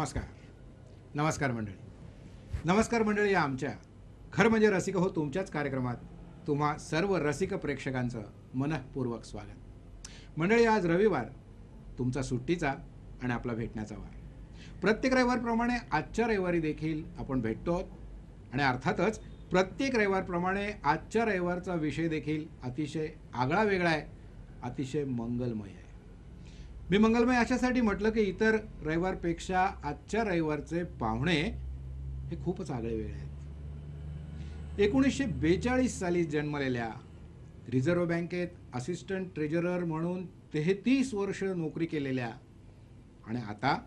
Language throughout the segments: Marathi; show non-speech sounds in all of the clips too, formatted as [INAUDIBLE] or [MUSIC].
नमस्कार नमस्कार मंडळी नमस्कार मंडळी या आमच्या खरं म्हणजे रसिक हो तुमच्याच कार्यक्रमात तुम्हा सर्व रसिक प्रेक्षकांचं मनःपूर्वक स्वागत मंडळी आज रविवार तुमचा सुट्टीचा आणि आपला भेटण्याचा वार प्रत्येक रविवारप्रमाणे आजच्या रविवारी देखील आपण भेटतो आणि अर्थातच प्रत्येक रविवारप्रमाणे आजच्या रविवारचा विषय देखील अतिशय आगळा वेगळा आहे अतिशय मंगलमय आहे मी मंगलमय अशासाठी म्हटलं की इतर रविवारपेक्षा आजच्या रविवारचे पाहुणे हे खूपच आगळे वेळ आहेत एकोणीसशे बेचाळीस साली जन्मलेल्या रिझर्व्ह बँकेत असिस्टंट ट्रेजरर म्हणून तेहतीस वर्ष नोकरी केलेल्या आणि आता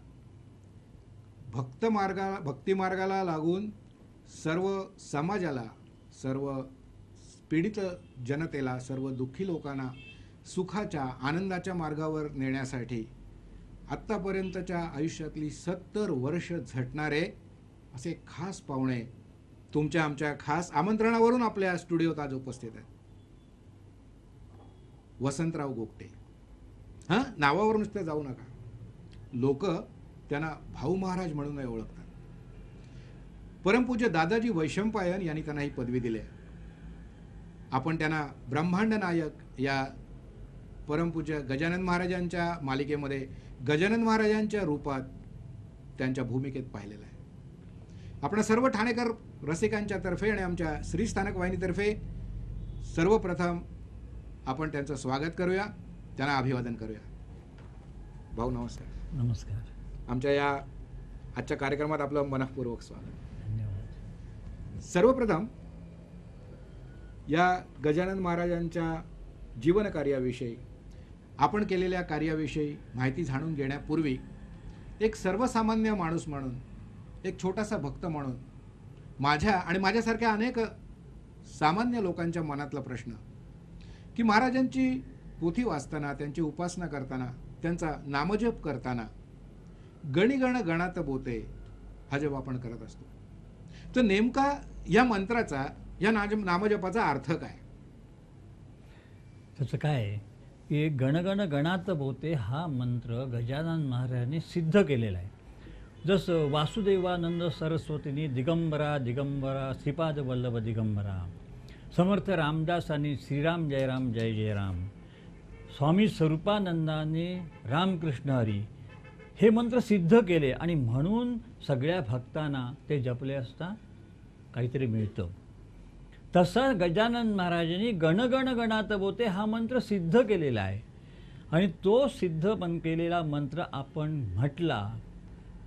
भक्तमार्गा भक्तिमार्गाला लागून सर्व समाजाला सर्व पीडित जनतेला सर्व दुःखी लोकांना सुखाच्या आनंदाच्या मार्गावर नेण्यासाठी आत्तापर्यंतच्या आयुष्यातली सत्तर वर्ष झटणारे असे खास पाहुणे तुमच्या आमच्या खास आमंत्रणावरून आपल्या स्टुडिओत आज उपस्थित आहेत वसंतराव गोपटे हां नावावर नुसते जाऊ नका लोक त्यांना भाऊ महाराज म्हणूनही ओळखतात परमपूज्य दादाजी वैशंपायन यांनी त्यांना ही पदवी दिली आहे आपण त्यांना ब्रह्मांड नायक या परमपूज्य गजानन महाराजांच्या मालिकेमध्ये गजानन महाराजांच्या रूपात त्यांच्या भूमिकेत पाहिलेलं आहे आपण सर्व ठाणेकर रसिकांच्या तर्फे आणि आमच्या श्री वाहिनीतर्फे सर्वप्रथम आपण त्यांचं स्वागत करूया त्यांना अभिवादन करूया भाऊ नमस्कार नमस्कार आमच्या या आजच्या कार्यक्रमात आपलं मनपूर्वक स्वागत धन्यवाद सर्वप्रथम या गजानन महाराजांच्या जीवनकार्याविषयी आपण केलेल्या कार्याविषयी माहिती जाणून घेण्यापूर्वी एक सर्वसामान्य माणूस म्हणून एक छोटासा भक्त म्हणून माझ्या आणि माझ्यासारख्या अनेक सामान्य लोकांच्या मनातला प्रश्न की महाराजांची पोथी वाचताना त्यांची उपासना करताना त्यांचा नामजप करताना गणिगण गणात बोते हा जप आपण करत असतो तर नेमका या मंत्राचा या नाज नामजपाचा अर्थ काय त्याचं काय की गणगण गणात भोवते हा मंत्र गजानन महाराजांनी सिद्ध केलेला आहे जसं वासुदेवानंद सरस्वतींनी दिगंबरा दिगंबरा श्रीपाद वल्लभ दिगंबरा समर्थ रामदासांनी श्रीराम जयराम जय जय राम स्वामी स्वरूपानंदाने रामकृष्ण हरी हे मंत्र सिद्ध केले आणि म्हणून सगळ्या भक्तांना ते जपले असता काहीतरी मिळतं तसा गजानन महाराजांनी गणगण गणात बोते हा मंत्र सिद्ध केलेला आहे आणि तो सिद्ध पण केलेला मंत्र आपण म्हटला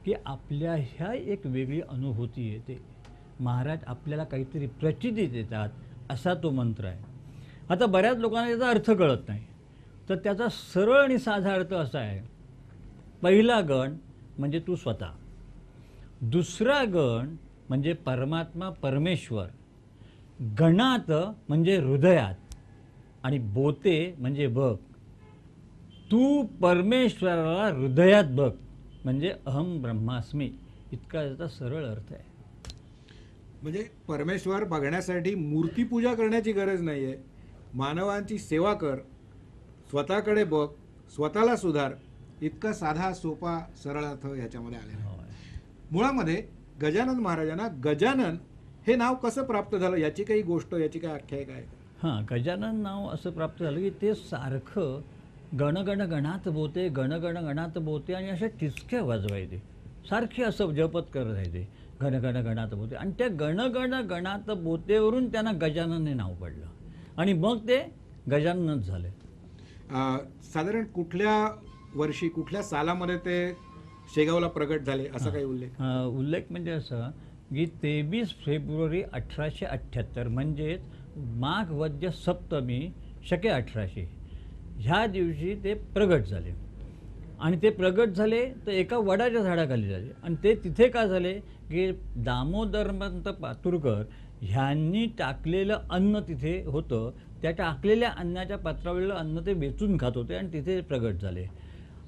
की आपल्या ह्या एक वेगळी अनुभूती येते महाराज आपल्याला काहीतरी प्रचिती देतात असा तो मंत्र आहे आता बऱ्याच लोकांना त्याचा अर्थ कळत नाही तर त्याचा सरळ आणि साधा अर्थ असा आहे पहिला गण म्हणजे तू स्वतः दुसरा गण म्हणजे परमात्मा परमेश्वर गणात म्हणजे हृदयात आणि बोते म्हणजे बघ तू परमेश्वराला हृदयात बघ म्हणजे अहम ब्रह्मास्मी इतका सरळ अर्थ आहे म्हणजे परमेश्वर बघण्यासाठी मूर्तीपूजा करण्याची गरज नाही आहे मानवांची सेवा कर स्वतःकडे बघ स्वतःला सुधार इतका साधा सोपा सरळ अर्थ याच्यामध्ये आलेला मुळामध्ये गजानन महाराजांना गजानन हे नाव कसं प्राप्त झालं याची काही गोष्ट याची काही आख्यायिका आहे हां गजानन नाव असं प्राप्त झालं की ते सारखं गणगण गणात बोते गणगण गणात बोते आणि अशा टिचक्या वाजवायचे सारखे असं जपत करत राहायचे गणगण गणात बोते आणि त्या गणगण गणात बोतेवरून त्यांना गजानन हे नाव पडलं आणि मग ते गजाननच झाले साधारण कुठल्या वर्षी कुठल्या सालामध्ये ते शेगावला प्रगट झाले असा काही उल्लेख उल्लेख म्हणजे असं की तेवीस फेब्रुवारी अठराशे अठ्ठ्याहत्तर म्हणजेच माघ वद्य सप्तमी शके अठराशे ह्या दिवशी ते प्रगट झाले आणि ते प्रगट झाले तर एका वडाच्या झाडाखाली झाले आणि ते तिथे का झाले की दामोदरमंत पातुरकर ह्यांनी टाकलेलं अन्न तिथे होतं त्या टाकलेल्या अन्नाच्या पात्रावरील अन्न ते वेचून खात होते आणि तिथे प्रगट झाले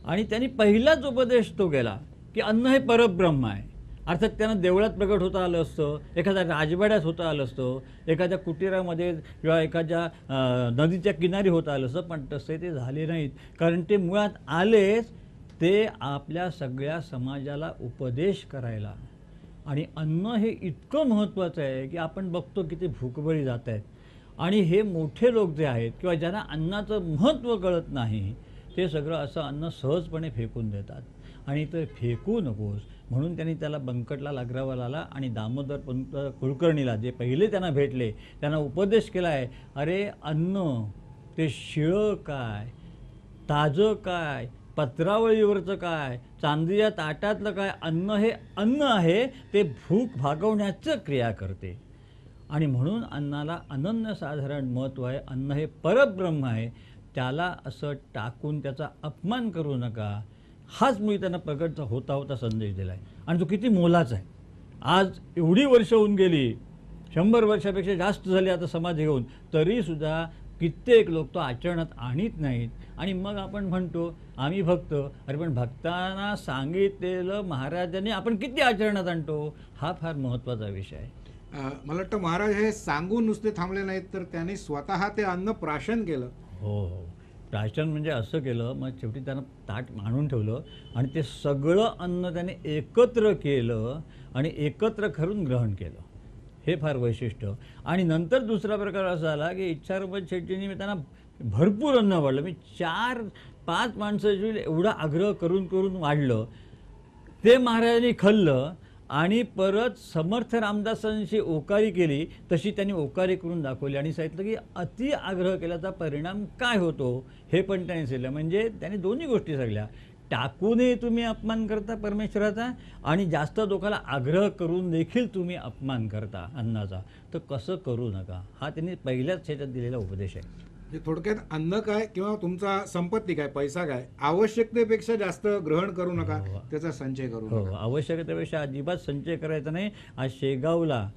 आणि त्यांनी पहिलाच उपदेश तो केला की अन्न हे परब्रह्म आहे अर्थात त्यांना देवळात प्रगट होता आलं असतं एखाद्या राजवाड्यात होता आलं असतं एखाद्या कुटीरामध्ये किंवा एखाद्या नदीच्या किनारी होता आलं असतं पण तसे ते झाले नाहीत कारण ते मुळात आलेच ते आपल्या सगळ्या समाजाला उपदेश करायला आणि अन्न हे इतकं महत्त्वाचं आहे की आपण बघतो की ते भूकबळी जात आहेत आणि हे मोठे लोक जे आहेत किंवा ज्यांना अन्नाचं महत्त्व कळत नाही ते सगळं असं अन्न सहजपणे फेकून देतात आणि ते फेकू नकोस म्हणून त्यांनी त्याला बंकटला लागला आणि दामोदर पंत कुलकर्णीला जे पहिले त्यांना भेटले त्यांना उपदेश केला आहे अरे अन्न ते शिळं काय ताजं काय पत्रावळीवरचं काय चांदीच्या ताटातलं काय अन्न हे अन्न आहे ते भूक भागवण्याचं क्रिया करते आणि म्हणून अन्नाला अनन्यसाधारण महत्त्व आहे अन्न हे परब्रह्म आहे त्याला असं टाकून त्याचा अपमान करू नका हाच मी त्यांना प्रकटचा होता होता संदेश दिला आहे आणि तो किती मोलाचा आहे आज एवढी वर्ष होऊन गेली शंभर वर्षापेक्षा जास्त झाली आता समाज घेऊन तरीसुद्धा कित्येक लोक तो आचरणात आणीत नाहीत आणि मग आपण म्हणतो आम्ही भक्त अरे पण भक्तांना सांगितलेलं महाराजांनी आपण किती आचरणात आणतो हा फार महत्त्वाचा विषय आहे मला वाटतं महाराज हे सांगून नुसते थांबले नाहीत तर त्यांनी स्वतः ते अन्न प्राशन केलं हो हो राजस्थान म्हणजे असं केलं मग शेवटी त्यानं ताट मांडून ठेवलं आणि ते सगळं अन्न त्याने एकत्र केलं आणि एकत्र करून ग्रहण केलं हे फार वैशिष्ट्य आणि नंतर दुसरा प्रकार असा आला की इच्छारूपण शेट्टींनी मी त्यांना भरपूर अन्न वाढलं मी चार पाच माणसाची एवढा आग्रह करून करून वाढलं ते महाराजांनी खाल्लं आणि परत समर्थ रामदासांशी ओकारी केली तशी त्यांनी ओकारी करून दाखवली आणि सांगितलं की अति आग्रह केल्याचा परिणाम काय होतो हे पण त्यांनी सांगितलं म्हणजे त्यांनी दोन्ही गोष्टी सांगल्या टाकूनही तुम्ही अपमान करता परमेश्वराचा आणि जास्त लोकाला आग्रह करून देखील तुम्ही अपमान करता अन्नाचा तर कसं करू नका हा त्यांनी पहिल्याच ह्याच्यात दिलेला उपदेश आहे म्हणजे थोडक्यात अन्न काय किंवा तुमचा संपत्ती काय पैसा काय आवश्यकतेपेक्षा जास्त ग्रहण करू नका हो, हो. त्याचा संचय करू हो नका आवश्यकतेपेक्षा अजिबात संचय करायचा नाही आज शेगावला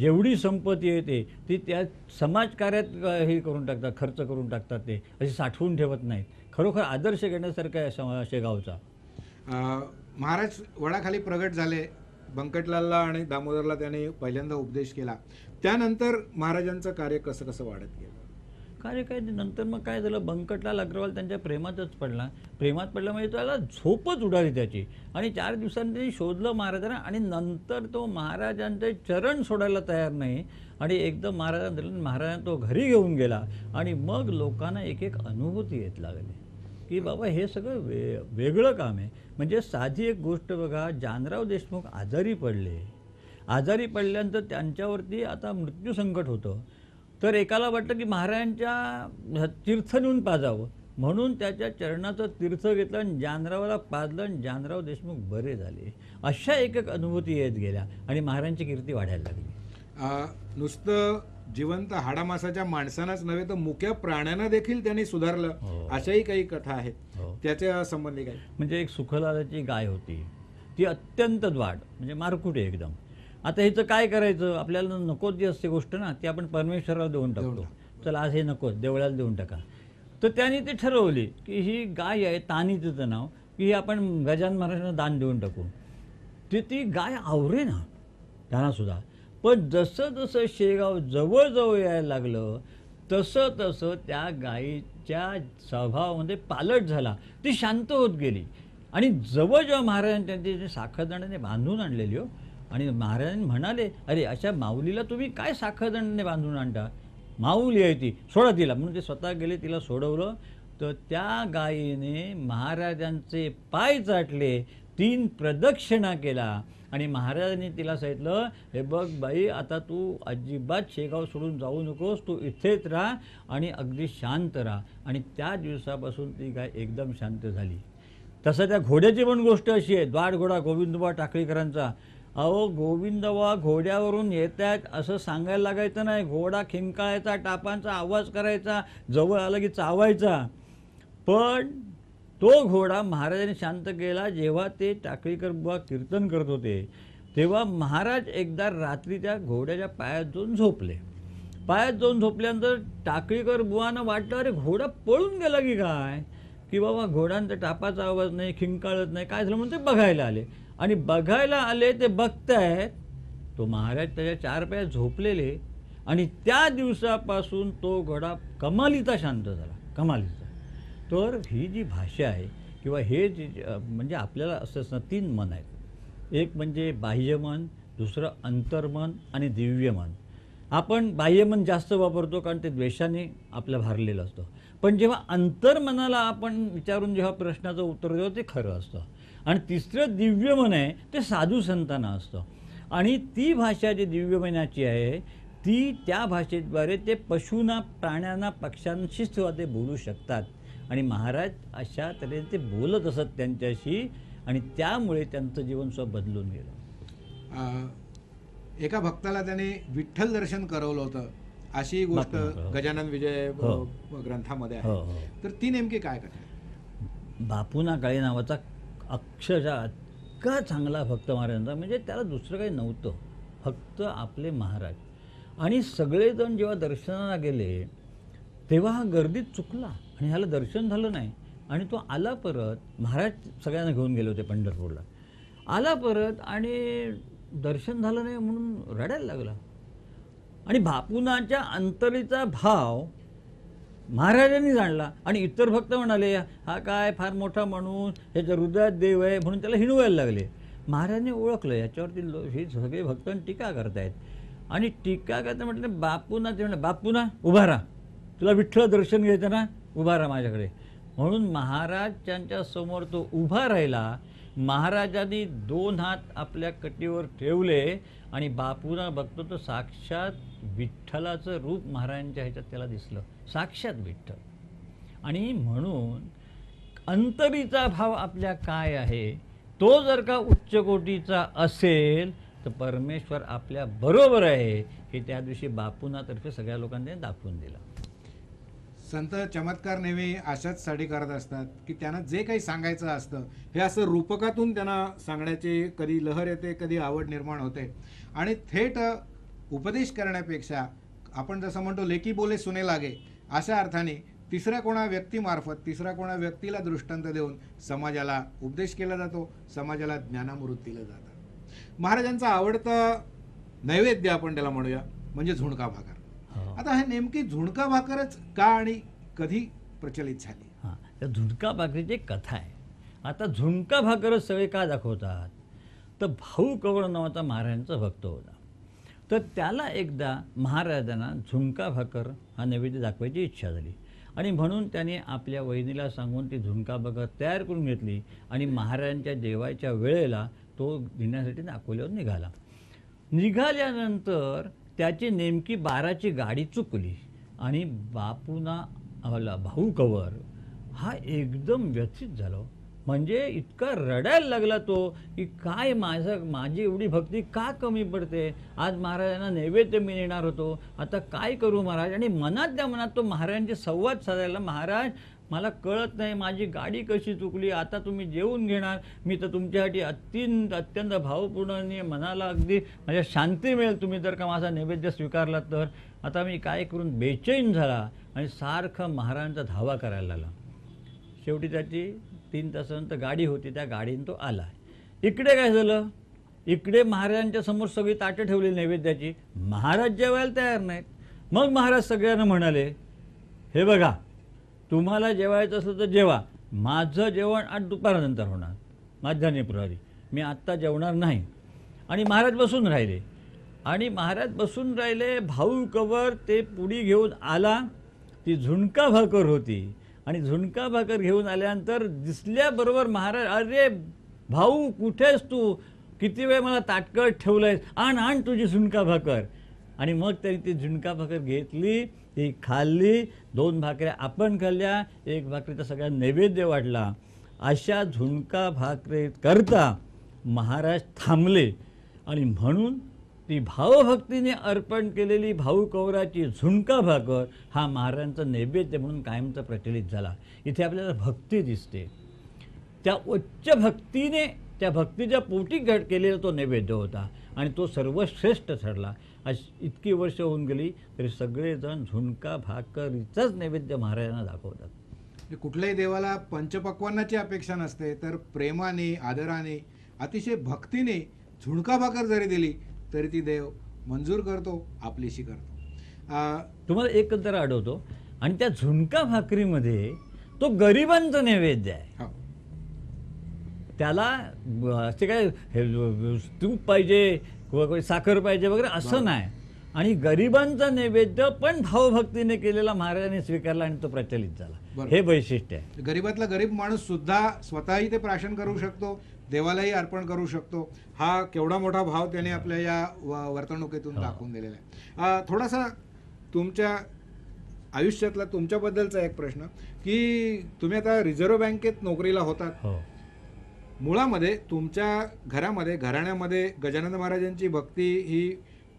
जेवढी संपत्ती येते ती त्या समाजकार्यात हे करून टाकतात खर्च करून टाकतात ते असे साठवून ठेवत नाहीत खरोखर आदर्श घेण्यासारखं आहे समा- शेगावचा महाराज वडाखाली प्रगट झाले बंकटलालला आणि दामोदरला त्याने पहिल्यांदा उपदेश केला त्यानंतर महाराजांचं कार्य कसं कसं वाढत गेलं अरे काय नंतर मग काय झालं बंकटलाल अग्रवाल त्यांच्या प्रेमातच पडला प्रेमात पडला म्हणजे त्याला झोपच उडाली त्याची आणि चार दिवसांनी शोधलं महाराजांना आणि नंतर तो महाराजांचे चरण सोडायला तयार नाही आणि एकदम महाराजांना महाराजांना तो घरी घेऊन गेला आणि मग लोकांना एक एक अनुभूती येत लागली की बाबा हे सगळं वे वेगळं काम आहे म्हणजे साधी एक गोष्ट बघा जानराव देशमुख आजारी पडले आजारी पडल्यानंतर त्यांच्यावरती आता मृत्यूसंकट होतं तर एकाला वाटतं की महाराजांच्या तीर्थ नेऊन पाजावं म्हणून त्याच्या चरणाचं तीर्थ घेतलं आणि जानरावाला पाजलं आणि जानराव देशमुख बरे झाले अशा एक एक अनुभूती येत गेल्या आणि महाराजांची कीर्ती वाढायला लागली नुसतं जिवंत हाडामासाच्या माणसांनाच नव्हे तर मुक्या प्राण्यांना देखील त्यांनी सुधारलं हो. अशाही काही कथा आहेत हो. त्याच्या संबंधी काय म्हणजे एक सुखलालाची गाय होती ती अत्यंत द्वाड म्हणजे मारकुटे एकदम आता ह्याचं काय करायचं आपल्याला नकोच जी असते गोष्ट ना ती आपण परमेश्वराला देऊन टाकतो चला आज हे नकोच देवळाला देऊन टाका तर त्याने ते ठरवली की ही गाय आहे तानी तिचं नाव की ही आपण गजानन महाराजांना दान देऊन टाकू ते ती गाय आवरे ना त्यांनासुद्धा पण जसं जसं शेगाव जवळजवळ यायला लागलं तसं तसं त्या गायीच्या स्वभावामध्ये पालट झाला ती शांत होत गेली आणि जवळ जेव्हा महाराजांच्या साखरदंडाने बांधून आणलेली हो आणि महाराजांनी म्हणाले अरे अशा माऊलीला तुम्ही काय साखरदंडने बांधून आणता माऊली आहे ती सोडा तिला म्हणून ते स्वतः गेले तिला सोडवलं तर त्या गायीने महाराजांचे पाय चाटले तीन प्रदक्षिणा केला आणि महाराजांनी तिला सांगितलं हे बघ बाई आता तू अजिबात शेगाव सोडून जाऊ नकोस तू इथेच राहा आणि अगदी शांत राहा आणि त्या दिवसापासून ती गाय एकदम शांत झाली तसं त्या घोड्याची पण गोष्ट अशी आहे द्वाड गोविंदबा टाकळीकरांचा अहो गोविंदवा घोड्यावरून येत आहेत असं सांगायला लागायचं नाही घोडा खिंकाळायचा टापांचा आवाज करायचा जवळ आला की चावायचा पण तो घोडा महाराजांनी शांत केला जेव्हा ते टाकळीकर बुवा कीर्तन करत होते तेव्हा महाराज एकदा रात्री त्या घोड्याच्या पायात जाऊन झोपले पायात जाऊन झोपल्यानंतर टाकळीकर बुवानं वाटलं अरे घोडा पळून गेला की काय की बाबा घोड्यांचा टापाचा आवाज नाही खिंकाळत नाही काय झालं म्हणून ते बघायला आले आणि बघायला आले ते बघतायत तो महाराज त्याच्या चार पाया झोपलेले आणि त्या दिवसापासून तो घोडा कमालीचा शांत झाला कमालीचा तर ही जी भाषा आहे किंवा हे जी म्हणजे आपल्याला असं तीन मन आहेत एक म्हणजे बाह्यमन दुसरं अंतर्मन आणि दिव्यमन आपण बाह्यमन जास्त वापरतो कारण ते द्वेषाने आपलं भारलेलं असतं पण जेव्हा अंतर्मनाला आपण विचारून जेव्हा प्रश्नाचं उत्तर देतो ते खरं असतं आणि तिसरं दिव्यमन आहे ते साधू संतांना असतं आणि ती भाषा जी दिव्यमनाची आहे ती त्या भाषेद्वारे ते पशूंना प्राण्यांना पक्ष्यांना सुद्धा ते बोलू शकतात आणि महाराज अशा तऱ्हेने ते बोलत असत त्यांच्याशी आणि त्यामुळे त्यांचं जीवन स्व बदलून गेलं एका भक्ताला त्याने विठ्ठल दर्शन करवलं होतं अशी गोष्ट गजानन विजय हो. ग्रंथामध्ये आहे हो, हो. तर ती नेमकी काय बापूना काळे नावाचा अक्षरशः इतका चांगला भक्त महाराजांचा म्हणजे त्याला दुसरं काही नव्हतं फक्त आपले महाराज आणि सगळेजण जेव्हा दर्शनाला गेले तेव्हा हा गर्दीत चुकला आणि ह्याला दर्शन झालं नाही आणि तो आला परत महाराज सगळ्यांना घेऊन गेले होते पंढरपूरला आला परत आणि दर्शन झालं नाही म्हणून रडायला लागला आणि बापूनाच्या अंतरीचा भाव महाराजांनी जाणला आणि इतर भक्त म्हणाले हा काय फार मोठा माणूस ह्याच्या हृदयात देव आहे म्हणून त्याला हिणवायला लागले महाराजांनी ओळखलं याच्यावरती लो हे सगळे भक्त टीका करतायत आणि टीका करता म्हटलं बापूना ते म्हणलं बापूना उभा राहा तुला विठ्ठल दर्शन घ्यायचं ना उभा राहा माझ्याकडे म्हणून महाराज त्यांच्या समोर तो उभा राहिला महाराजांनी दोन हात आपल्या कटीवर ठेवले आणि बापूना बघतो तो साक्षात विठ्ठलाचं रूप महाराजांच्या ह्याच्यात त्याला दिसलं साक्षात विठ्ठल आणि म्हणून अंतरीचा भाव आपल्या काय आहे तो जर का उच्च कोटीचा असेल तर परमेश्वर आपल्या बरोबर आहे हे त्या दिवशी बापूनातर्फे सगळ्या लोकांनी दाखवून दिलं संत चमत्कार नेहमी अशाच साडी करत असतात की त्यांना जे काही सांगायचं असतं हे असं रूपकातून त्यांना सांगण्याची कधी लहर येते कधी आवड निर्माण होते आणि थेट उपदेश करण्यापेक्षा आपण जसं म्हणतो लेकी बोले सुने लागे अशा अर्थाने तिसऱ्या कोणा व्यक्तीमार्फत तिसऱ्या कोणा व्यक्तीला दृष्टांत देऊन समाजाला उपदेश केला जातो समाजाला ज्ञानामृत दिलं जातं महाराजांचा आवडतं नैवेद्य आपण त्याला म्हणूया म्हणजे झुणका भाकर आता हे नेमकी झुणका भाकरच का आणि कधी प्रचलित झाली हा तर झुणका भाकरीची कथा आहे आता झुणका भाकरच सगळे का दाखवतात तर भाऊ कवळ नावाचा महाराजांचा भक्त होता तर त्याला एकदा महाराजांना झुणका भाकर हा नैवेद्य दाखवायची इच्छा झाली आणि म्हणून त्याने आपल्या वहिनीला सांगून ती झुणका भाकर तयार करून घेतली आणि महाराजांच्या देवाच्या वेळेला तो घेण्यासाठी दाखवल्यावर निघाला निघाल्यानंतर त्याची नेमकी बाराची गाडी चुकली आणि बापूना भाऊ कवर हा एकदम व्यथित झाला म्हणजे इतका रडायला लागला तो की काय माझं माझी एवढी भक्ती का कमी पडते आज महाराजांना नैवेद्य मी नेणार होतो आता काय करू महाराज आणि मनात त्या मनात तो महाराजांचे संवाद साधायला महाराज मला कळत नाही माझी गाडी कशी चुकली आता तुम्ही जेवून घेणार मी तर तुमच्यासाठी अत्यंत अत्यंत भावपूर्ण मनाला अगदी माझ्या म्हणजे शांती मिळेल तुम्ही जर का माझा नैवेद्य स्वीकारला तर आता मी काय करून बेचैन झाला आणि सारखं महाराजांचा धावा करायला लागला शेवटी त्याची तीन तासानंतर गाडी होती त्या गाडीन तो आला इकडे काय झालं इकडे महाराजांच्या समोर सगळी ताटं ठेवलेली नैवेद्याची महाराज जेवायला तयार नाहीत मग महाराज सगळ्यांना म्हणाले हे बघा तुम्हाला जेवायचं असलं तर जेवा माझं जेवण आज दुपारानंतर होणार माध्यान्ह प्रहरी मी आत्ता जेवणार नाही आणि महाराज बसून राहिले आणि महाराज बसून राहिले भाऊ कवर ते पुढी घेऊन आला ती झुणका भाकर होती आणि झुणका भाकर घेऊन आल्यानंतर दिसल्याबरोबर महाराज अरे भाऊ कुठेस तू किती वेळ मला ताटकळत ठेवलं आहेस आण आण तुझी झुणका भाकर आणि मग त्यांनी ती झुणका भाकर घेतली ती खाल्ली दोन भाकऱ्या आपण खाल्ल्या एक भाकरीचा सगळ्या नैवेद्य वाढला अशा झुणका भाकरे करता महाराज थांबले आणि म्हणून ती भावभक्तीने अर्पण केलेली भाऊकौराची झुणका भाकर हा महाराजांचा नैवेद्य म्हणून कायमचा प्रचलित झाला इथे आपल्याला भक्ती दिसते त्या उच्च भक्तीने त्या भक्तीच्या पोटी घट केलेला तो नैवेद्य होता आणि तो सर्वश्रेष्ठ ठरला अशी इतकी वर्ष होऊन गेली तरी सगळेजण झुणका भाकरीचाच नैवेद्य महाराजांना दाखवतात म्हणजे कुठल्याही देवाला पंचपक्वांनाची अपेक्षा नसते तर प्रेमाने आदराने अतिशय भक्तीने झुणका भाकर जरी दिली तरी ती देव मंजूर करतो आपलीशी करतो तुम्हाला एक तर आढळतो आणि त्या झुणका भाकरीमध्ये तो गरिबांचा नैवेद्य आहे त्याला असे काय तूप पाहिजे किंवा साखर पाहिजे वगैरे असं नाही आणि गरिबांचा नैवेद्य पण भावभक्तीने केलेला महाराजांनी स्वीकारला आणि तो प्रचलित झाला हे वैशिष्ट्य आहे गरीबातला गरीब माणूस सुद्धा स्वतःही ते प्राशन करू शकतो देवालाही अर्पण करू शकतो हा केवढा मोठा भाव त्याने आपल्या या वर्तणुकीतून दाखवून दिलेला आहे थोडासा तुमच्या आयुष्यातला तुमच्याबद्दलचा एक प्रश्न की तुम्ही आता रिझर्व्ह बँकेत नोकरीला होतात हो. मुळामध्ये तुमच्या घरामध्ये घराण्यामध्ये गजानन महाराजांची भक्ती ही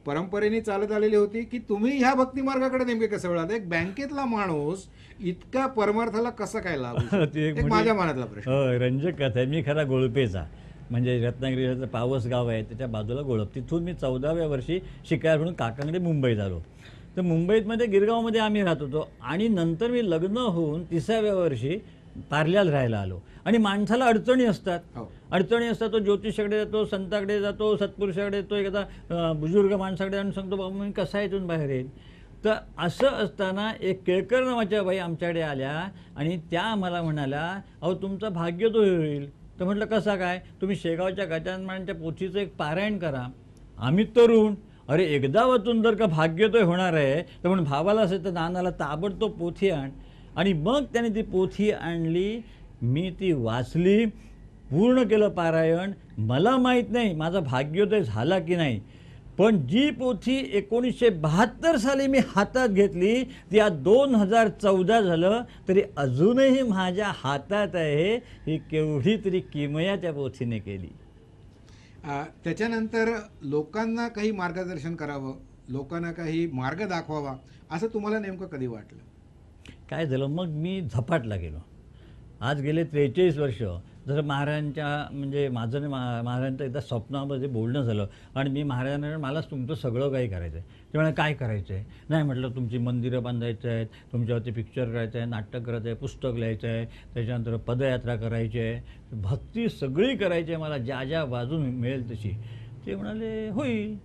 परंपरेने चालत आलेली होती की तुम्ही ह्या भक्ती मार्गाकडे नेमके कसं वेळात एक बँकेतला माणूस इतका परमार्थाला कसं काय लागू [LAUGHS] म्हणजे माझ्या मनातला प्रश्न हो, रंजक कथा आहे मी खरा गोळपेचा म्हणजे रत्नागिरीचं पावस गाव आहे त्याच्या बाजूला गोळप तिथून मी चौदाव्या वर्षी शिकायला म्हणून काकांकडे मुंबईत आलो तर मुंबईतमध्ये गिरगावमध्ये आम्ही राहत होतो आणि नंतर मी लग्न होऊन तिसाव्या वर्षी पार्ल्याला राहायला आलो आणि माणसाला अडचणी असतात हो. अडचणी असतात तो ज्योतिषाकडे जातो संताकडे जातो सत्पुरुषाकडे येतो एखादा बुजुर्ग माणसाकडे जाऊन सांगतो बाबा मी कसा इथून बाहेर येईल तर असं असताना एक केळकर नावाच्या बाई आमच्याकडे आल्या आणि त्या आम्हाला म्हणाल्या अहो तुमचा भाग्य तो होईल तर म्हटलं कसा काय तुम्ही शेगावच्या गजानमानांच्या पोथीचं एक पारायण करा आम्ही तरुण अरे एकदा वाचून जर का भाग्यतोय होणार आहे तर म्हणून भावाला असेल तर नानाला ताबडतोब पोथी आण आणि मग त्याने ती पोथी आणली मी ती वाचली पूर्ण केलं पारायण मला माहीत नाही माझा भाग्योदय झाला की नाही पण जी पोथी एकोणीसशे बहात्तर साली मी हातात घेतली ती आज दोन हजार चौदा झालं तरी अजूनही माझ्या हातात आहे ही केवढी तरी किमया त्या पोथीने केली त्याच्यानंतर लोकांना काही मार्गदर्शन करावं लोकांना काही मार्ग दाखवावा असं तुम्हाला नेमकं कधी वाटलं काय झालं मग मी झपाटला गेलो आज गेले त्रेचाळीस वर्ष जसं महाराजांच्या म्हणजे माझं मा महाराजांचं एकदा स्वप्नामध्ये बोलणं झालं आणि मी महाराजांना मलाच तुमचं सगळं काही करायचं आहे ते म्हणाले काय करायचं आहे नाही म्हटलं तुमची मंदिरं बांधायचं आहेत तुमच्यावरती पिक्चर करायचं आहे नाटक करायचं आहे पुस्तक लिहायचं आहे त्याच्यानंतर पदयात्रा करायची आहे भक्ती सगळी करायची आहे मला ज्या ज्या बाजून मिळेल तशी ते म्हणाले होईल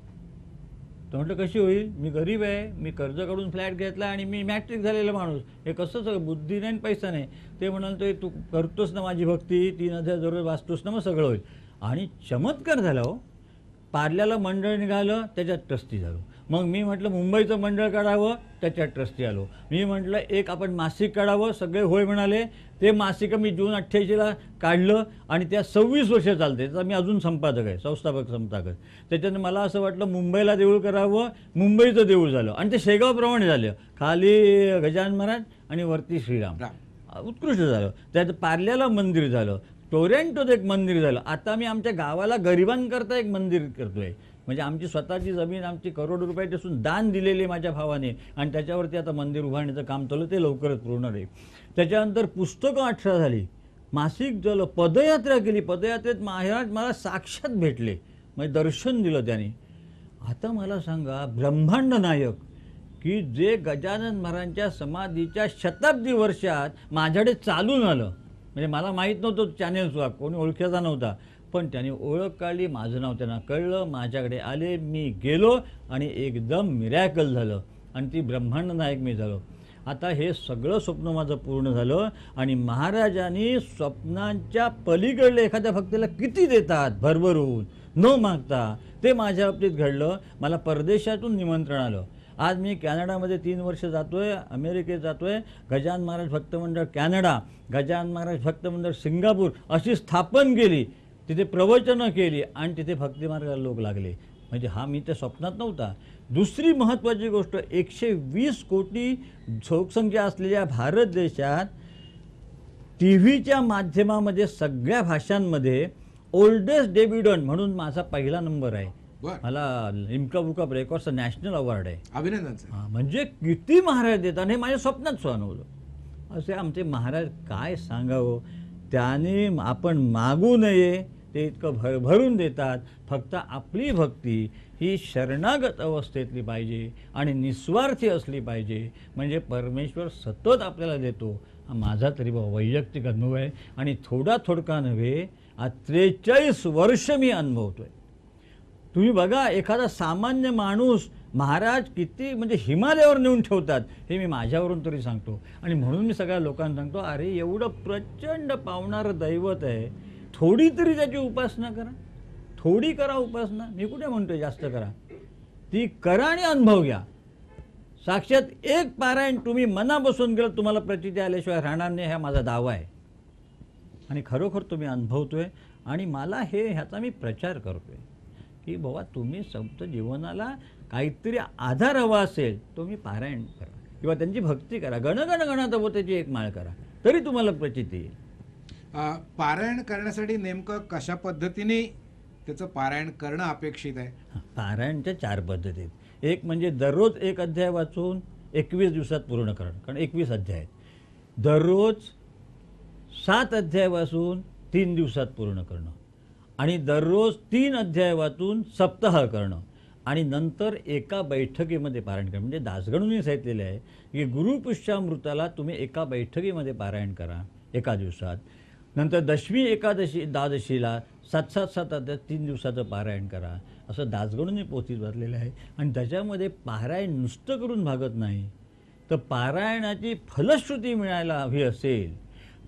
तर म्हटलं कशी होईल मी गरीब आहे मी कर्ज काढून फ्लॅट घेतला आणि मी मॅट्रिक झालेला माणूस हे कसंच बुद्धी नाही पैसा नाही ते म्हणाल ते तू करतोस ना माझी भक्ती तीन हजार जरूर वाचतोस ना मग सगळं होईल आणि चमत्कार झाला हो पार्ल्याला मंडळ निघालं त्याच्यात ट्रस्टी झालो मग मी म्हटलं मुंबईचं मंडळ काढावं त्याच्यात ट्रस्टी आलो मी म्हटलं एक आपण मासिक काढावं सगळे होय म्हणाले ते मासिक मी जून अठ्ठ्याऐंशीला काढलं आणि त्या सव्वीस वर्ष चालते त्याचा मी अजून संपादक आहे संस्थापक संपादक त्याच्यानं मला असं वाटलं मुंबईला देऊळ करावं मुंबईचं देऊळ झालं आणि ते शेगावप्रमाणे झालं खाली गजानन महाराज आणि वरती श्रीराम उत्कृष्ट झालं त्यात पार्ल्याला मंदिर झालं टोरेंटोत एक मंदिर झालं आता मी आमच्या गावाला गरिबांकरता एक मंदिर करतो आहे म्हणजे आमची स्वतःची जमीन आमची करोड रुपयाची असून दान दिलेली माझ्या भावाने आणि त्याच्यावरती आता मंदिर उभारण्याचं काम चालू ते लवकरच पूर्ण आहे त्याच्यानंतर पुस्तकं अठरा झाली मासिक झालं पदयात्रा केली पदयात्रेत महाराज मला साक्षात भेटले म्हणजे दर्शन दिलं त्याने आता मला सांगा ब्रह्मांड नायक की जे गजानन महाराजांच्या समाधीच्या शताब्दी वर्षात माझ्याकडे चालून आलं म्हणजे मला माहीत नव्हतं चॅनेल्सवा कोणी ओळखीचा नव्हता पण त्याने ओळख काढली माझं नाव त्यांना कळलं माझ्याकडे आले मी गेलो आणि एकदम मिरॅकल झालं आणि ती ब्रह्मांड नायक मी झालो आता हे सगळं स्वप्न माझं पूर्ण झालं आणि महाराजांनी स्वप्नांच्या पलीकडले एखाद्या भक्तीला किती देतात भरभरून न मागता ते माझ्या बाबतीत घडलं मला परदेशातून निमंत्रण आलं आज मी कॅनडामध्ये तीन वर्ष जातो आहे अमेरिकेत जातो आहे गजान महाराज भक्तमंडळ कॅनडा गजान महाराज भक्तमंडळ सिंगापूर अशी स्थापन केली तिथे प्रवचनं केली आणि तिथे भक्तिमार्गाला लोक लागले म्हणजे हा मी त्या स्वप्नात नव्हता दुसरी महत्त्वाची गोष्ट एकशे वीस कोटी लोकसंख्या असलेल्या भारत देशात टी व्हीच्या माध्यमामध्ये सगळ्या भाषांमध्ये ओल्डेस्ट डेबिडन म्हणून माझा पहिला नंबर आहे मला इमका बुका रेकॉर्डचा नॅशनल अवॉर्ड आहे अभिनंदन म्हणजे किती महाराज देतात हे माझ्या स्वप्नात सुनवलं असे आमचे महाराज काय सांगावं त्याने आपण मागू नये ते इतकं भरभरून देतात फक्त आपली भक्ती ही शरणागत अवस्थेतली पाहिजे आणि निस्वार्थी असली पाहिजे म्हणजे परमेश्वर सतत आपल्याला देतो हा माझा तरी बा वैयक्तिक अनुभव आहे आणि थोडा थोडका नव्हे आज त्रेचाळीस वर्ष मी अनुभवतो आहे तुम्ही बघा एखादा सामान्य माणूस महाराज किती म्हणजे हिमालयावर नेऊन ठेवतात हे मी माझ्यावरून तरी सांगतो आणि म्हणून मी सगळ्या लोकांना सांगतो अरे एवढं प्रचंड पावणारं दैवत आहे थोडी तरी त्याची उपासना करा थोडी करा उपासना मी कुठे म्हणतो जास्त करा ती करा आणि अनुभव घ्या साक्षात एक पारायण तुम्ही मनापासून गेलं तुम्हाला प्रचिती आल्याशिवाय राहणार नाही हा माझा दावा आहे आणि खरोखर तुम्ही अनुभवतोय आणि मला हे ह्याचा मी प्रचार करतोय की बाबा तुम्ही संत जीवनाला काहीतरी आधार हवा असेल तो मी पारायण करा किंवा त्यांची भक्ती करा गणगण गणात त्याची एक माळ करा तरी तुम्हाला प्रचिती येईल पारायण करण्यासाठी नेमकं कशा पद्धतीने त्याचं पारायण करणं अपेक्षित आहे पारायणच्या चार पद्धती एक म्हणजे दररोज एक अध्याय वाचून एकवीस दिवसात पूर्ण करणं कारण एकवीस अध्याय आहेत दररोज सात अध्याय वाचून तीन दिवसात पूर्ण करणं आणि दररोज तीन अध्याय वाचून सप्ताह करणं आणि नंतर एका बैठकीमध्ये पारायण करणं म्हणजे दासगणूंनी सांगितलेलं आहे की गुरुपुष्यामृताला तुम्ही एका बैठकीमध्ये पारायण करा एका दिवसात नंतर दशमी एकादशी द्वादशीला सात सात सात आता तीन दिवसाचं पारायण करा असं दासगडूंनी पोथीत भरलेलं आहे आणि त्याच्यामध्ये पारायण नुसतं करून भागत नाही तर पारायणाची फलश्रुती मिळायला हवी असेल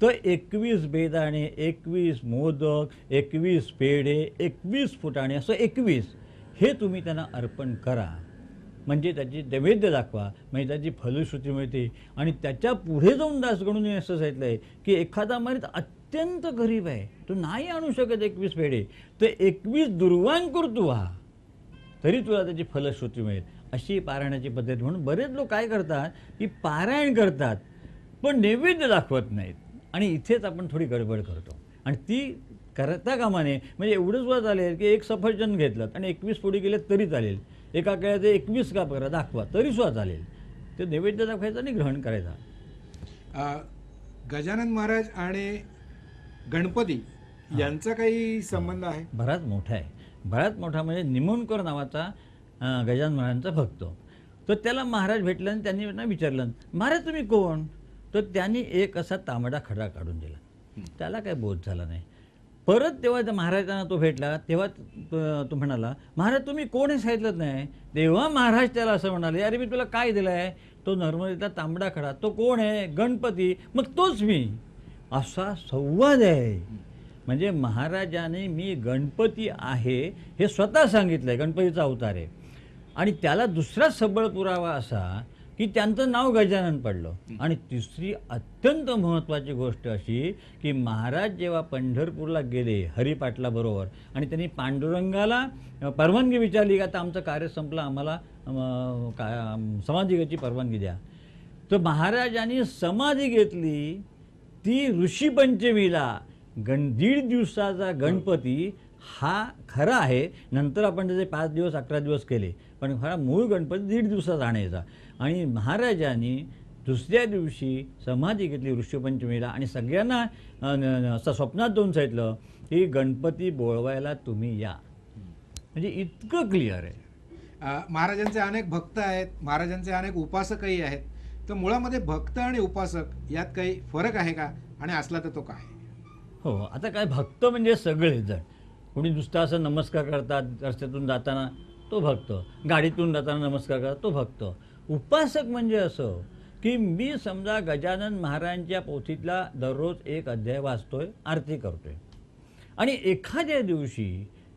तर एकवीस बेदाणे एकवीस मोदक एकवीस पेढे एकवीस फुटाणे असं एकवीस हे तुम्ही त्यांना अर्पण करा म्हणजे त्याची नैवेद्य दाखवा म्हणजे त्याची फलश्रुती मिळते आणि त्याच्या पुढे जाऊन दासगणूंनी असं सांगितलं आहे की एखादा मरीत अत्यंत गरीब आहे तू नाही आणू शकत एकवीस फेडे तर एकवीस दुर्वांकुर तू व्हा तरी तुला त्याची फलश्रुती मिळेल अशी पारायणाची पद्धत म्हणून बरेच लोक काय करतात की पारायण करतात पण नैवेद्य दाखवत नाहीत आणि इथेच आपण थोडी गडबड करतो आणि ती करता कामाने म्हणजे एवढंच वर चालेल की एक सफरचंद घेतलं आणि एकवीस पुढे गेले तरी चालेल एका केळ्याचे एकवीस का करा दाखवा तरी सुद्धा चालेल ते नैवेद्य दाखवायचं आणि ग्रहण करायचा गजानन महाराज आणि गणपती यांचा काही संबंध आहे बराच मोठा आहे बराच मोठा म्हणजे निमोनकर नावाचा गजानन महाराजांचा भक्त तर त्याला महाराज भेटलं आणि त्यांनी विचारलं महाराज तुम्ही कोण तर त्यांनी एक असा तांबडा खडा काढून दिला त्याला काही बोध झाला नाही परत तेव्हा महाराजांना तो भेटला तेव्हा तो म्हणाला महाराज तुम्ही कोण हे सांगितलं नाही तेव्हा महाराज त्याला असं म्हणाले अरे मी तुला काय दिलं आहे तो नर्मदेचा तांबडा खडा तो कोण आहे गणपती मग तोच मी असा संवाद आहे म्हणजे महाराजाने मी गणपती आहे हे स्वतः सांगितलं आहे गणपतीचा अवतार आहे आणि त्याला दुसरा सबळ पुरावा असा की त्यांचं नाव गजानन पडलं आणि तिसरी अत्यंत महत्त्वाची गोष्ट अशी की महाराज जेव्हा पंढरपूरला गेले हरिपाटलाबरोबर आणि त्यांनी पांडुरंगाला परवानगी विचारली का तर आमचं कार्य संपलं आम्हाला का समाधी घ्यायची परवानगी द्या तर महाराजांनी समाधी घेतली ती ऋषीपंचमीला गण दीड दिवसाचा गणपती हा खरा आहे नंतर आपण त्याचे पाच दिवस अकरा दिवस केले पण खरा मूळ गणपती दीड दिवसात आणायचा आणि महाराजांनी दुसऱ्या दिवशी समाधी घेतली ऋषीपंचमीला आणि सगळ्यांना असं स्वप्नात जाऊन सांगितलं की गणपती बोळवायला तुम्ही या म्हणजे इतकं क्लिअर आहे महाराजांचे अनेक भक्त आहेत महाराजांचे अनेक उपासकही आहेत तर मुळामध्ये भक्त आणि उपासक यात काही फरक आहे का आणि असला तर तो काय हो आता काय भक्त म्हणजे सगळे जण कोणी नुसता असं नमस्कार करतात रस्त्यातून जाताना तो भक्त गाडीतून जाताना नमस्कार करतात तो भक्त उपासक म्हणजे असं की मी समजा गजानन महाराजांच्या पोथीतला दररोज एक अध्याय वाचतोय आरती करतोय आणि एखाद्या दिवशी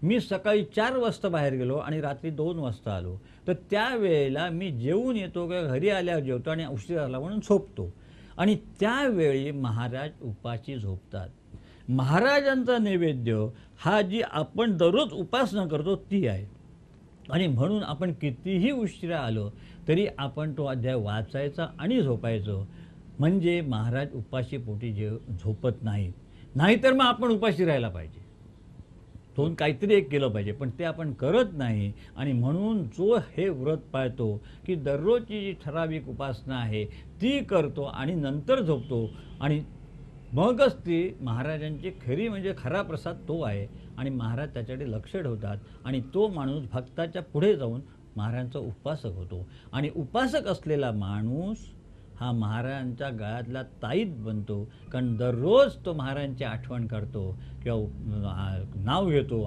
मी सकाळी चार वाजता बाहेर गेलो आणि रात्री दोन वाजता आलो तर त्यावेळेला मी जेवून येतो किंवा घरी आल्यावर जेवतो आणि उशीर आला म्हणून झोपतो आणि त्यावेळी महाराज उपाशी झोपतात महाराजांचा नैवेद्य हा जी आपण दररोज उपासना करतो ती आहे आणि म्हणून आपण कितीही उशिरा आलो तरी आपण तो अध्याय वाचायचा आणि झोपायचो म्हणजे महाराज उपाशी पोटी जे झोपत नाहीत नाहीतर मग आपण उपाशी राहायला पाहिजे दोन काहीतरी एक केलं पाहिजे पण ते आपण करत नाही आणि म्हणून जो हे व्रत पाळतो की दररोजची जी ठराविक उपासना आहे ती करतो आणि नंतर झोपतो आणि मगच ती महाराजांची खरी म्हणजे खरा प्रसाद तो आहे आणि महाराज त्याच्याकडे लक्ष ठेवतात आणि तो माणूस भक्ताच्या पुढे जाऊन महाराजांचा उपासक होतो आणि उपासक असलेला माणूस हा महाराजांच्या गळ्यातला ताईत बनतो कारण दररोज तो महाराजांची आठवण करतो किंवा नाव घेतो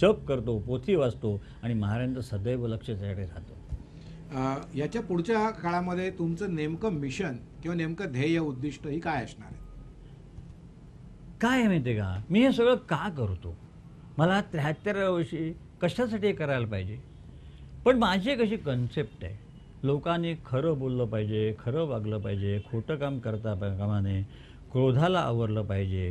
जप करतो पोथी वाचतो आणि महाराजांचं सदैव लक्ष त्याकडे राहतो याच्या पुढच्या काळामध्ये तुमचं नेमकं मिशन किंवा नेमकं ध्येय उद्दिष्ट ही काय असणार आहे काय आहे माहिती का मी हे सगळं का करतो मला त्र्याहत्तराव्या वर्षी कशासाठी करायला पाहिजे पण माझी एक अशी कन्सेप्ट आहे लोकांनी खरं बोललं पाहिजे खरं वागलं पाहिजे खोटं काम करता कामाने क्रोधाला आवरलं पाहिजे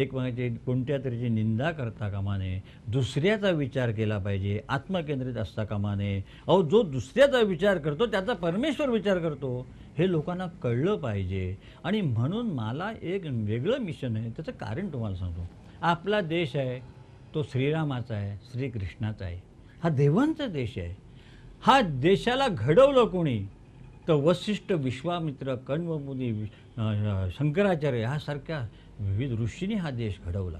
एकमेकांची कोणत्या तरीची निंदा करता कामाने दुसऱ्याचा विचार केला पाहिजे आत्मकेंद्रित असता कामाने अहो जो दुसऱ्याचा विचार करतो त्याचा परमेश्वर विचार करतो हे लोकांना कळलं पाहिजे आणि म्हणून मला एक वेगळं मिशन आहे त्याचं कारण तुम्हाला सांगतो आपला देश आहे तो श्रीरामाचा आहे श्रीकृष्णाचा आहे हा देवांचा देश आहे हा देशाला घडवलं कोणी तर वशिष्ठ विश्वामित्र कण्वमुनी शंकराचार्य ह्यासारख्या विविध ऋषींनी हा देश घडवला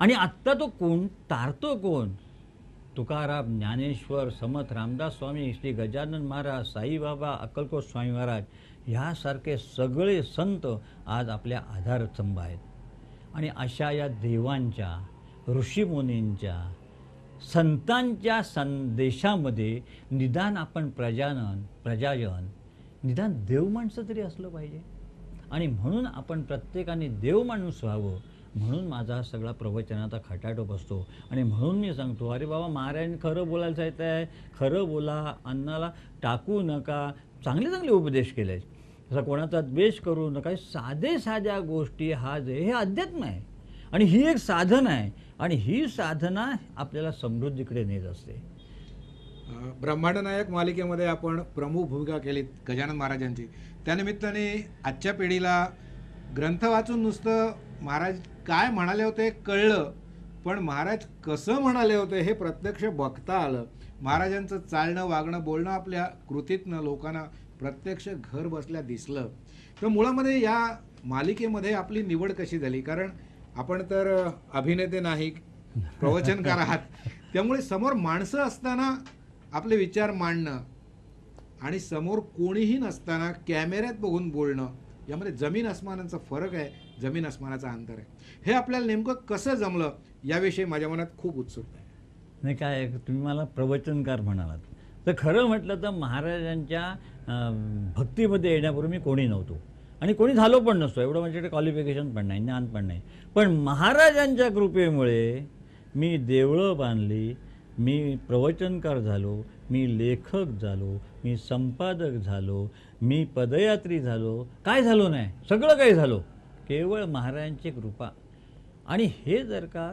आणि आत्ता तो कोण तारतो कोण तुकाराम ज्ञानेश्वर समथ रामदास स्वामी श्री गजानन महाराज साईबाबा अक्कलकोट स्वामी महाराज ह्यासारखे सगळे संत आज आपल्या आधारस्तंभ आहेत आणि अशा या देवांच्या ऋषीमुनींच्या संतांच्या संदेशामध्ये निदान आपण प्रजानन प्रजाजन निदान देव माणसं तरी असलं पाहिजे आणि म्हणून आपण प्रत्येकाने देव माणूस व्हावं म्हणून माझा सगळा प्रवचनाचा खटाटोप असतो आणि म्हणून मी सांगतो अरे बाबा महाराजांनी खरं बोलायला जायचं आहे खरं बोला अन्नाला टाकू नका चांगले चांगले उपदेश केले आहेत कोणाचा द्वेष करू नका साधे साध्या गोष्टी हा जे हे अध्यात्म आहे आणि ही एक साधन आहे आणि ही साधना आपल्याला समृद्धीकडे नेत असते ब्रह्मांड मालिकेमध्ये आपण प्रमुख भूमिका केली गजानन महाराजांची त्यानिमित्ताने आजच्या पिढीला ग्रंथ वाचून नुसतं महाराज काय म्हणाले होते कळलं पण महाराज कसं म्हणाले होते हे प्रत्यक्ष बघता आलं महाराजांचं चालणं वागणं बोलणं आपल्या कृतीतनं लोकांना प्रत्यक्ष घर बसल्या दिसलं तर मुळामध्ये या मालिकेमध्ये आपली निवड कशी झाली कारण आपण तर अभिनेते नाही प्रवचनकार आहात त्यामुळे समोर माणसं असताना आपले विचार मांडणं आणि समोर कोणीही नसताना कॅमेऱ्यात बघून बोलणं यामध्ये जमीन अस्मानांचा फरक आहे जमीन अस्मानाचा अंतर आहे हे आपल्याला नेमकं कसं जमलं याविषयी माझ्या मनात खूप उत्सुकता आहे नाही काय तुम्ही मला प्रवचनकार म्हणालात तर खरं म्हटलं तर महाराजांच्या भक्तीमध्ये येण्यापूर्वी मी कोणी नव्हतो आणि कोणी झालो पण नसतो एवढं म्हणजे क्वालिफिकेशन पण नाही ज्ञान पण नाही पण महाराजांच्या कृपेमुळे मी देवळं बांधली मी प्रवचनकार झालो मी लेखक झालो मी संपादक झालो मी पदयात्री झालो काय झालो नाही सगळं काही झालो केवळ महाराजांची कृपा आणि हे जर का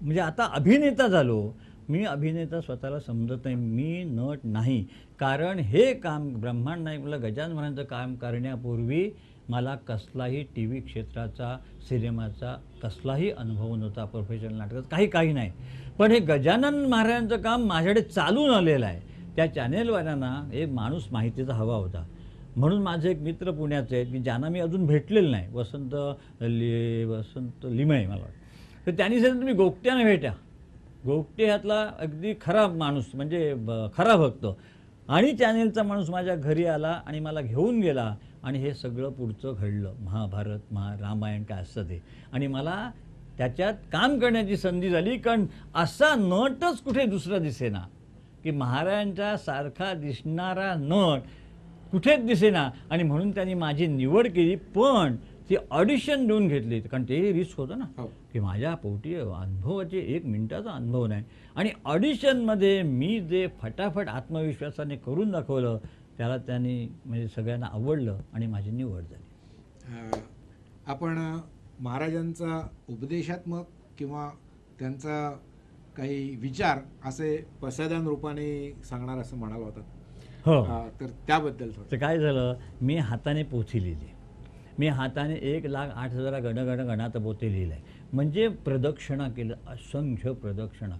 म्हणजे आता अभिनेता झालो मी अभिनेता स्वतःला समजत नाही मी नट नाही कारण हे काम ब्रह्मांड नाही मला गजानन महाराजांचं काम करण्यापूर्वी मला कसलाही टी व्ही क्षेत्राचा सिनेमाचा कसलाही अनुभव नव्हता प्रोफेशनल नाटकात काही काही नाही पण हे गजानन महाराजांचं काम माझ्याकडे चालून आलेलं आहे त्या चॅनेलवाल्यांना एक माणूस माहितीचा हवा होता म्हणून माझे एक मित्र पुण्याचे आहेत की ज्यांना मी अजून भेटलेलं नाही वसंत लि वसंत लिमय मला तर त्यांनी सांगितलं तुम्ही गोगट्यानं भेटा गोगटे ह्यातला अगदी खराब माणूस म्हणजे खराब भक्त आणि चॅनेलचा माणूस माझ्या घरी आला आणि मला घेऊन गेला आणि हे सगळं पुढचं घडलं महाभारत महा रामायण काय असतं ते आणि मला त्याच्यात काम करण्याची संधी झाली कारण असा नटच कुठे दुसरा दिसेना की महाराजांच्या सारखा दिसणारा नट कुठेच दिसेना आणि म्हणून त्यांनी माझी निवड केली पण ती ऑडिशन देऊन घेतली कारण ते रिस्क होतं ना हो. की माझ्या पोटी अनुभवाचे एक मिनटाचा अनुभव नाही आणि ऑडिशनमध्ये मी जे फटाफट आत्मविश्वासाने करून दाखवलं त्याला त्यांनी म्हणजे सगळ्यांना आवडलं आणि माझी निवड झाली आपण महाराजांचा उपदेशात्मक किंवा त्यांचा काही विचार असे पसादान रूपाने सांगणार असं म्हणाला होतं हो तर त्याबद्दल तर काय झालं मी हाताने पोथी लिहिली मी हाताने एक लाख आठ हजार गण गण गणात पोते लिहिलं आहे म्हणजे प्रदक्षिणा केलं असंख्य प्रदक्षिणा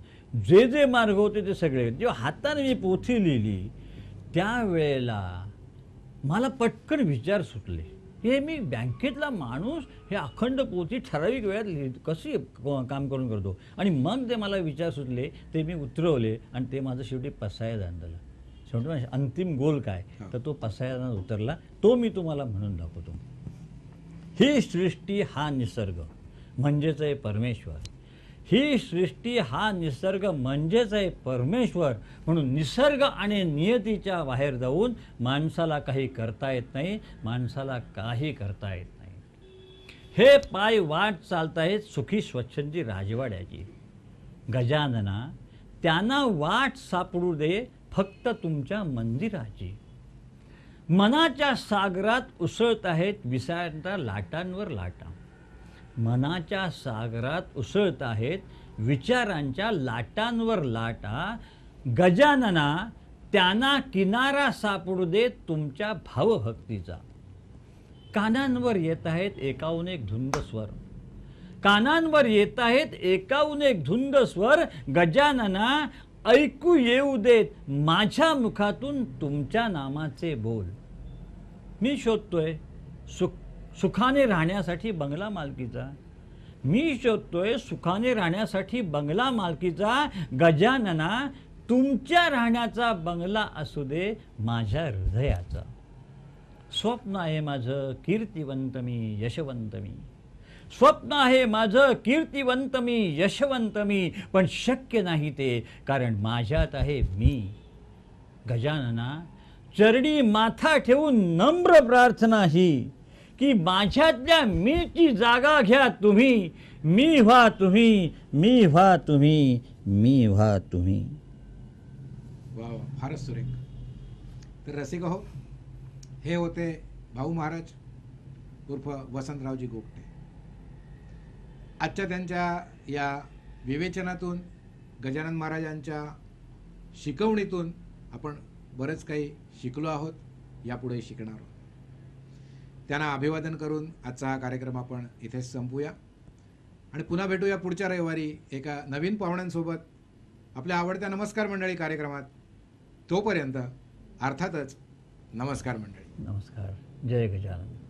जे जे मार्ग होते ते सगळे जेव्हा हाताने मी पोथी लिहिली त्यावेळेला मला पटकन विचार सुटले हे मी बँकेतला माणूस हे अखंड पोती ठराविक वेळात लिहि कशी काम करून करतो आणि मग ते मला विचार सुचले ते मी उतरवले आणि ते माझं शेवटी पसायदान झालं शेवटी अंतिम गोल काय तर तो पसायदान उतरला तो मी तुम्हाला म्हणून दाखवतो ही सृष्टी हा निसर्ग म्हणजेच आहे परमेश्वर ही सृष्टी हा निसर्ग म्हणजेच आहे परमेश्वर म्हणून निसर्ग आणि नियतीच्या बाहेर जाऊन माणसाला काही करता येत नाही माणसाला काही करता येत नाही हे पाय वाट चालत आहेत सुखी स्वच्छंदी राजवाड्याची गजानना त्यांना वाट सापडू दे फक्त तुमच्या मंदिराची मनाच्या सागरात उसळत आहेत विसांच्या लाटांवर लाटा मनाच्या सागरात उसळत आहेत विचारांच्या लाटांवर लाटा गजानना त्यांना किनारा सापडू दे तुमच्या भावभक्तीचा कानांवर येत आहेत एकाहून एक धुंद स्वर कानांवर येत आहेत एकाहून एक धुंद स्वर गजानना ऐकू येऊ देत माझ्या मुखातून तुमच्या नामाचे बोल मी शोधतोय सुख सुखाने राहण्यासाठी बंगला मालकीचा मी शोधतोय सुखाने राहण्यासाठी बंगला मालकीचा गजानना तुमच्या राहण्याचा बंगला असू दे माझ्या हृदयाचा स्वप्न आहे माझं कीर्तिवंत मी यशवंत मी स्वप्न आहे माझं कीर्तिवंत मी यशवंत मी पण शक्य नाही ते कारण माझ्यात आहे मी गजानना चरणी माथा ठेवून नम्र प्रार्थना ही की माझ्यातल्या मीची जागा घ्या तुम्ही मी व्हा तुम्ही मी व्हा तुम्ही मी व्हा तुम्ही वा वा फारच सुरेख तर रसिक हो हे होते भाऊ महाराज उर्फ वसंतरावजी गोपटे आजच्या त्यांच्या या विवेचनातून गजानन महाराजांच्या शिकवणीतून आपण बरंच काही शिकलो आहोत यापुढे शिकणार आहोत त्यांना अभिवादन करून आजचा हा कार्यक्रम आपण इथेच संपूया आणि पुन्हा भेटूया पुढच्या रविवारी एका नवीन पाहुण्यांसोबत आपल्या आवडत्या नमस्कार मंडळी कार्यक्रमात तोपर्यंत अर्थातच नमस्कार मंडळी नमस्कार जय गजानन